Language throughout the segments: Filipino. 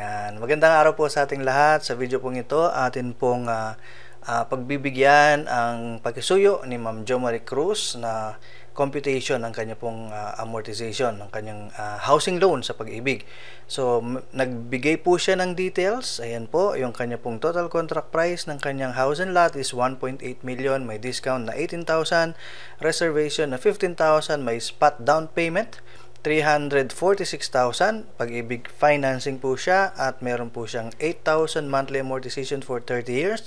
Yan. Magandang araw po sa ating lahat. Sa video pong ito, atin pong uh, uh, pagbibigyan ang pagkisuyo ni Ma'am Jo Cruz na computation ng kanya pong uh, amortization, ng kanyang uh, housing loan sa pag-ibig. So, nagbigay po siya ng details. Ayan po, yung kanya pong total contract price ng kanyang house and lot is 1.8 million. May discount na 18,000, reservation na 15,000, may spot down payment 346,000. Pag-ibig financing po siya at meron po siyang 8,000 monthly amortization for 30 years.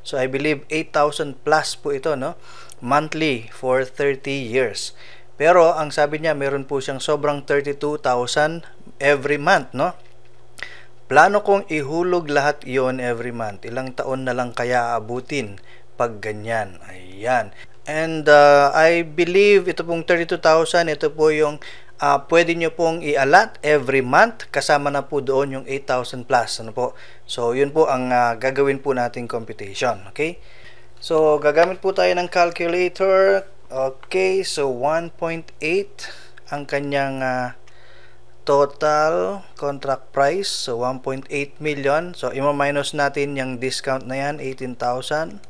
So I believe 8,000 plus po ito no monthly for 30 years. Pero ang sabi niya meron po siyang sobrang 32,000 every month no. Plano kong ihulog lahat yon every month. Ilang taon na lang kaya abutin pag ganyan. Ayan. And uh, I believe ito pong 32,000, ito po yung uh, pwede nyo pong i-allot every month kasama na po doon yung 8,000 plus ano po so yun po ang uh, gagawin po nating computation okay so gagamit po tayo ng calculator okay so 1.8 ang kanyang uh, total contract price so 1.8 million so ima-minus natin yung discount na yan 18,000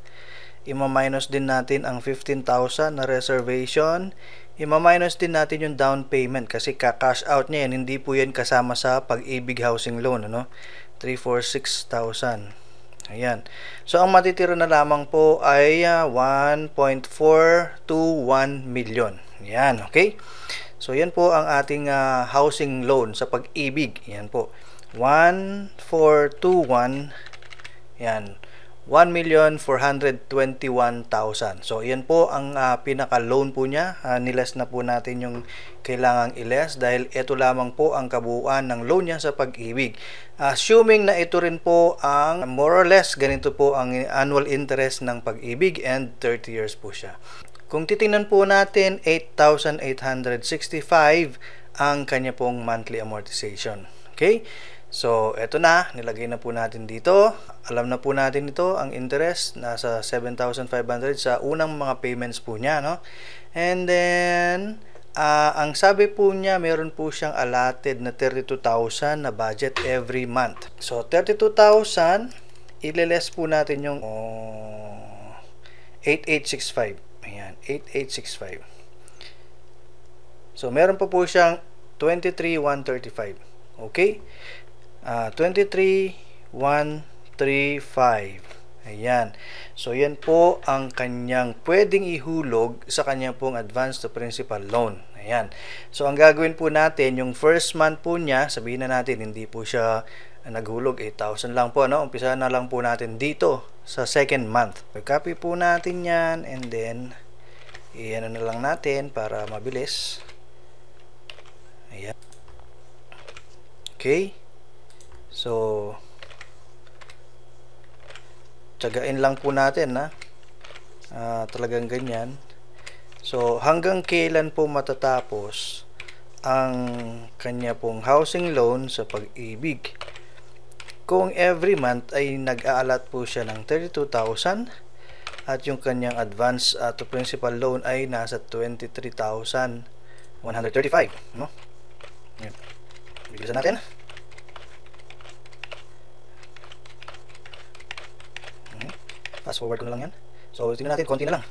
ima-minus din natin ang 15,000 na reservation Ima-minus din natin yung down payment kasi ka-cash out niya yan. Hindi po yan kasama sa pag-ibig housing loan. Ano? 346,000. Ayan. So, ang matitira na lamang po ay uh, ah, 1.421 million. Ayan. Okay? So, yan po ang ating uh, housing loan sa pag-ibig. Ayan po. 1421 Ayan. 1,421,000. So, yan po ang uh, pinaka-loan po niya. Uh, niles na po natin yung kailangang iles dahil ito lamang po ang kabuuan ng loan niya sa pag-ibig. Assuming na ito rin po ang more or less ganito po ang annual interest ng pag-ibig and 30 years po siya. Kung titingnan po natin, 8,865 ang kanya pong monthly amortization. Okay? So, eto na, nilagay na po natin dito. Alam na po natin ito, ang interest nasa 7,500 sa unang mga payments po niya, no? And then, uh, ang sabi po niya, meron po siyang allotted na 32,000 na budget every month. So, 32,000, ileles po natin yung oh, 8865. Ayan, 8865. So, meron po po siyang 23,135. Okay? uh, 23, 1, 3, 5. Ayan. So, yan po ang kanyang pwedeng ihulog sa kanyang pong advance to principal loan. Ayan. So, ang gagawin po natin, yung first month po niya, sabihin na natin, hindi po siya naghulog 8,000 lang po. Ano? Umpisa na lang po natin dito sa second month. Copy po natin yan and then iyan na lang natin para mabilis. Ayan. Okay. So, tsagain lang po natin ha? ah, talagang ganyan. So, hanggang kailan po matatapos ang kanya pong housing loan sa pag-ibig? Kung every month ay nag-aalat po siya ng 32,000 at yung kanyang advance uh, to principal loan ay nasa 23,135, no? Yeah. Bigyan natin. Fast forward ko na lang yan. So, tingnan natin, konti na lang.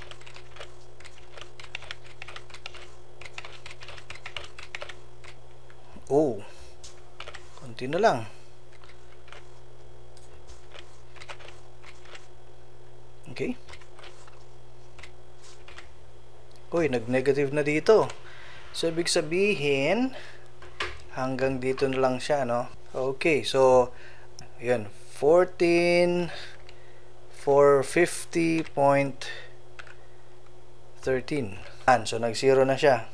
Oh. Konti na lang. Okay. Uy, nag-negative na dito. So, ibig sabihin, hanggang dito na lang siya, no? Okay, so, yun, 14 for 50.13 and so nag-zero na siya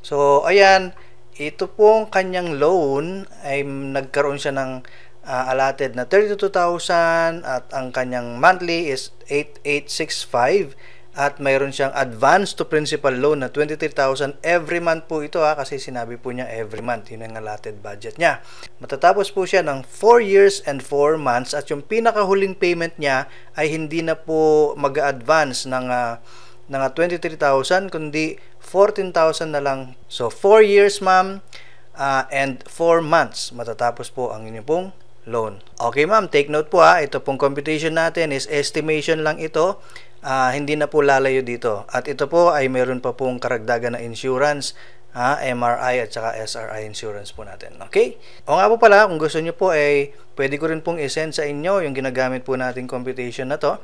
so ayan ito pong kanyang loan ay nagkaroon siya ng uh, allotted na 32,000 at ang kanyang monthly is 8865 at mayroon siyang advance to principal loan na 23,000 every month po ito ha kasi sinabi po niya every month yun ang allotted budget niya matatapos po siya ng 4 years and 4 months at yung pinakahuling payment niya ay hindi na po mag-advance ng uh, ng 23,000 ah, kundi 14,000 na lang so 4 years ma'am uh, and 4 months matatapos po ang inyong pong loan. Okay ma'am, take note po ha. Ito pong computation natin is estimation lang ito. Uh, hindi na po lalayo dito. At ito po ay meron pa pong karagdagan na insurance ha, MRI at saka SRI insurance po natin. Okay? O nga po pala, kung gusto nyo po ay eh, pwede ko rin pong isend sa inyo yung ginagamit po nating computation na to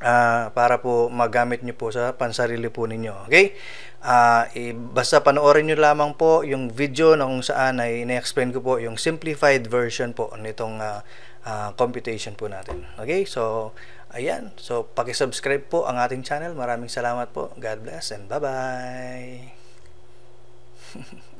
uh, para po magamit nyo po sa pansarili po ninyo. Okay? Uh, e, basta panoorin nyo lamang po yung video na kung saan ay ina-explain ko po yung simplified version po nitong uh, uh, computation po natin. Okay? So, ayan. So, subscribe po ang ating channel. Maraming salamat po. God bless and bye-bye!